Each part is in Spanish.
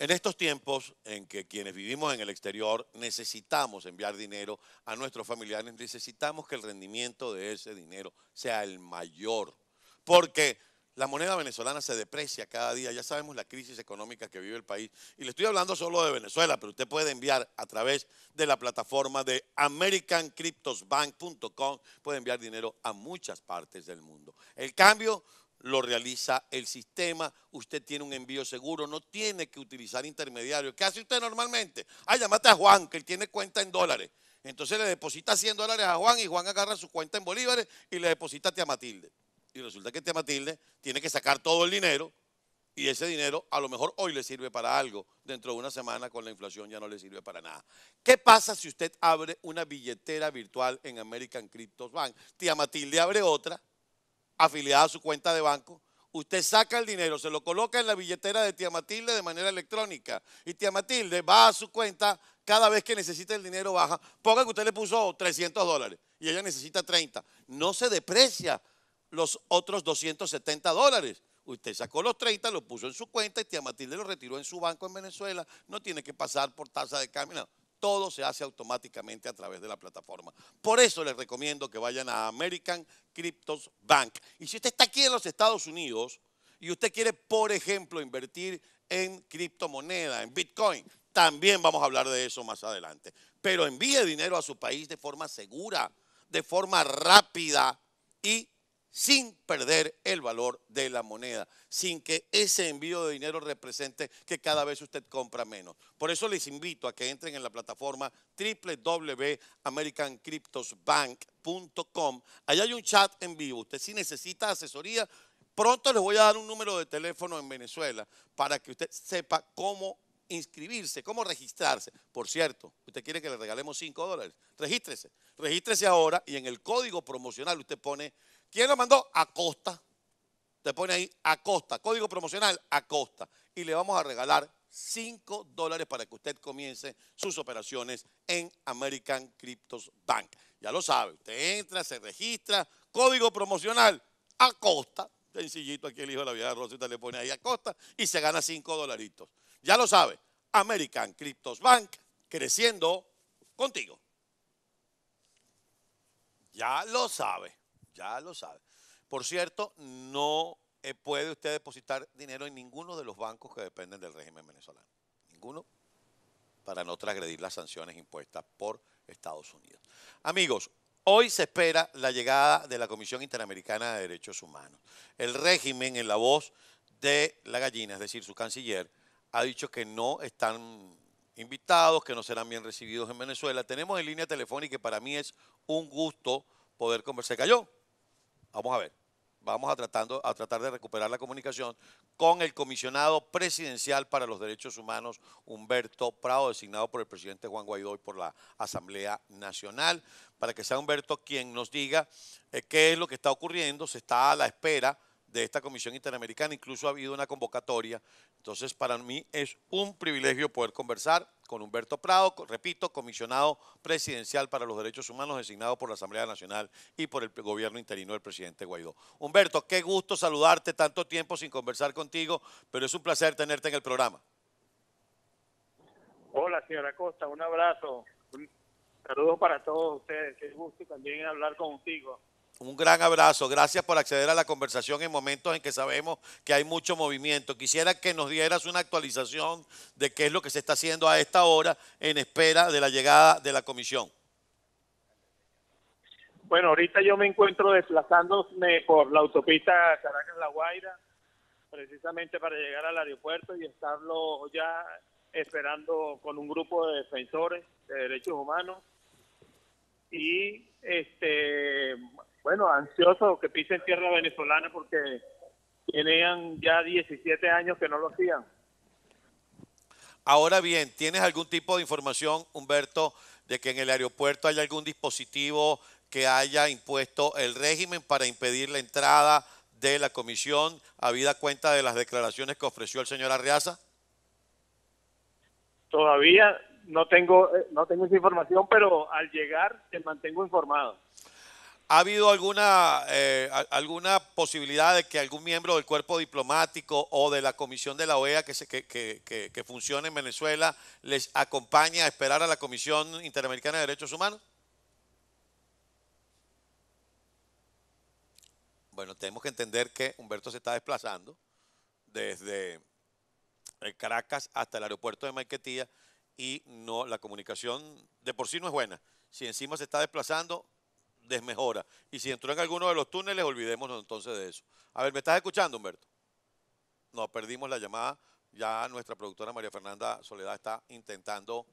En estos tiempos en que quienes vivimos en el exterior necesitamos enviar dinero a nuestros familiares, necesitamos que el rendimiento de ese dinero sea el mayor. Porque la moneda venezolana se deprecia cada día. Ya sabemos la crisis económica que vive el país. Y le estoy hablando solo de Venezuela, pero usted puede enviar a través de la plataforma de americancryptosbank.com, puede enviar dinero a muchas partes del mundo. El cambio lo realiza el sistema, usted tiene un envío seguro, no tiene que utilizar intermediarios. ¿Qué hace usted normalmente? Ah, llámate a Juan, que él tiene cuenta en dólares. Entonces le deposita 100 dólares a Juan y Juan agarra su cuenta en bolívares y le deposita a Tía Matilde. Y resulta que Tía Matilde tiene que sacar todo el dinero y ese dinero a lo mejor hoy le sirve para algo, dentro de una semana con la inflación ya no le sirve para nada. ¿Qué pasa si usted abre una billetera virtual en American Crypto Bank? Tía Matilde abre otra afiliada a su cuenta de banco, usted saca el dinero, se lo coloca en la billetera de tía Matilde de manera electrónica y tía Matilde va a su cuenta, cada vez que necesita el dinero baja, ponga que usted le puso 300 dólares y ella necesita 30, no se deprecia los otros 270 dólares. Usted sacó los 30, lo puso en su cuenta y tía Matilde lo retiró en su banco en Venezuela. No tiene que pasar por tasa de cambio. Todo se hace automáticamente a través de la plataforma. Por eso les recomiendo que vayan a American Cryptos Bank. Y si usted está aquí en los Estados Unidos y usted quiere, por ejemplo, invertir en criptomoneda, en Bitcoin, también vamos a hablar de eso más adelante. Pero envíe dinero a su país de forma segura, de forma rápida y sin perder el valor de la moneda, sin que ese envío de dinero represente que cada vez usted compra menos. Por eso les invito a que entren en la plataforma www.americancryptosbank.com. Allá hay un chat en vivo. Usted si necesita asesoría, pronto les voy a dar un número de teléfono en Venezuela para que usted sepa cómo inscribirse, cómo registrarse. Por cierto, usted quiere que le regalemos 5 dólares. Regístrese. Regístrese ahora y en el código promocional usted pone ¿Quién lo mandó? Acosta. Te pone ahí Acosta, código promocional Acosta. Y le vamos a regalar 5 dólares para que usted comience sus operaciones en American Cryptos Bank. Ya lo sabe, usted entra, se registra, código promocional Acosta. Sencillito, aquí el hijo de la vieja Rosita le pone ahí Acosta y se gana 5 dolaritos. Ya lo sabe, American Cryptos Bank creciendo contigo. Ya lo sabe. Ya lo sabe. Por cierto, no eh, puede usted depositar dinero en ninguno de los bancos que dependen del régimen venezolano. Ninguno para no transgredir las sanciones impuestas por Estados Unidos. Amigos, hoy se espera la llegada de la Comisión Interamericana de Derechos Humanos. El régimen, en la voz de la gallina, es decir, su canciller, ha dicho que no están invitados, que no serán bien recibidos en Venezuela. Tenemos en línea telefónica y para mí es un gusto poder conversar. ¿Cayó? Vamos a ver. Vamos a, tratando, a tratar de recuperar la comunicación con el comisionado presidencial para los derechos humanos, Humberto Prado, designado por el presidente Juan Guaidó y por la Asamblea Nacional, para que sea Humberto quien nos diga eh, qué es lo que está ocurriendo. Se está a la espera de esta Comisión Interamericana, incluso ha habido una convocatoria. Entonces, para mí es un privilegio poder conversar con Humberto Prado, repito, comisionado presidencial para los derechos humanos designado por la Asamblea Nacional y por el gobierno interino del presidente Guaidó. Humberto, qué gusto saludarte tanto tiempo sin conversar contigo, pero es un placer tenerte en el programa. Hola, señora Costa, un abrazo. Saludos para todos ustedes. Qué gusto también hablar contigo. Un gran abrazo. Gracias por acceder a la conversación en momentos en que sabemos que hay mucho movimiento. Quisiera que nos dieras una actualización de qué es lo que se está haciendo a esta hora en espera de la llegada de la comisión. Bueno, ahorita yo me encuentro desplazándome por la autopista Caracas-La Guaira, precisamente para llegar al aeropuerto y estarlo ya esperando con un grupo de defensores de derechos humanos. Y este bueno, ansioso que pisen tierra venezolana porque tenían ya 17 años que no lo hacían. Ahora bien, ¿tienes algún tipo de información, Humberto, de que en el aeropuerto haya algún dispositivo que haya impuesto el régimen para impedir la entrada de la comisión, a vida cuenta de las declaraciones que ofreció el señor Arriaza? Todavía no tengo, eh, no tengo esa información, pero al llegar te mantengo informado. ¿Ha habido alguna, eh, alguna posibilidad de que algún miembro del cuerpo diplomático o de la comisión de la OEA que, que, funciona en Venezuela les acompañe a esperar a la Comisión Interamericana de Derechos Humanos? Bueno, tenemos que entender que Humberto se está desplazando desde eh, Caracas hasta el aeropuerto de Maiquetía y no, la comunicación de por sí no es buena. Si encima se está desplazando, desmejora. Y si entró en alguno de los túneles, olvidémonos entonces de eso. A ver, ¿me estás escuchando, Humberto? No, perdimos la llamada. Ya nuestra productora María Fernanda Soledad está intentando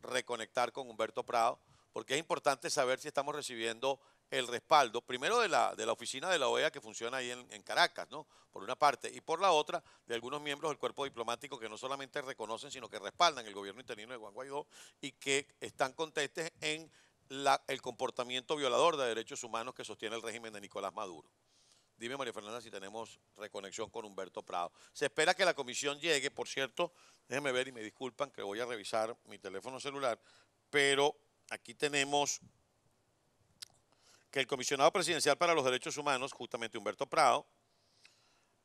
reconectar con Humberto Prado, porque es importante saber si estamos recibiendo el respaldo, primero de la, de la oficina de la OEA que funciona ahí en, Caracas, ¿no? Por una parte, y por la otra, de algunos miembros del cuerpo diplomático que no solamente reconocen, sino que respaldan el gobierno interino de Juan Guaidó y que están contestes en el comportamiento violador de derechos humanos que sostiene el régimen de Nicolás Maduro. Dime, María Fernanda, si tenemos reconexión con Humberto Prado. Se espera que la comisión llegue, por cierto, déjenme ver y me disculpan que voy a revisar mi teléfono celular, pero aquí tenemos que el comisionado presidencial para los derechos humanos, justamente Humberto Prado,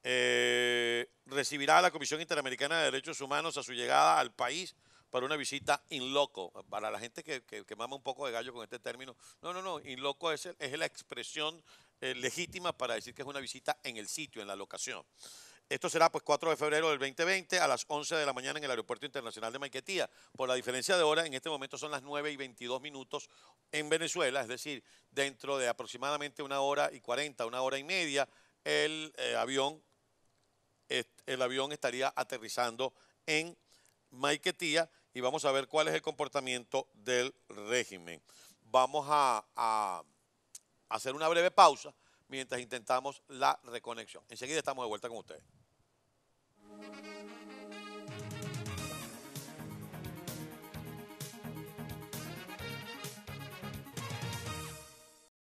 eh, recibirá a la Comisión Interamericana de Derechos Humanos a su llegada al país para una visita in loco. Para la gente que, que, mama un poco de gallo con este término, no, no, no, in loco es, es la expresión eh, legítima para decir que es una visita en el sitio, en la locación. Esto será pues 4 de febrero del 2020 a las 11 de la mañana en el Aeropuerto Internacional de Maiquetía. Por la diferencia de hora, en este momento son las 9 y 22 minutos en Venezuela, es decir, dentro de aproximadamente una hora y 40, una hora y media, el, eh, avión, el avión estaría aterrizando en Maiquetía y vamos a ver cuál es el comportamiento del régimen. Vamos a, hacer una breve pausa mientras intentamos la reconexión. Enseguida estamos de vuelta con ustedes.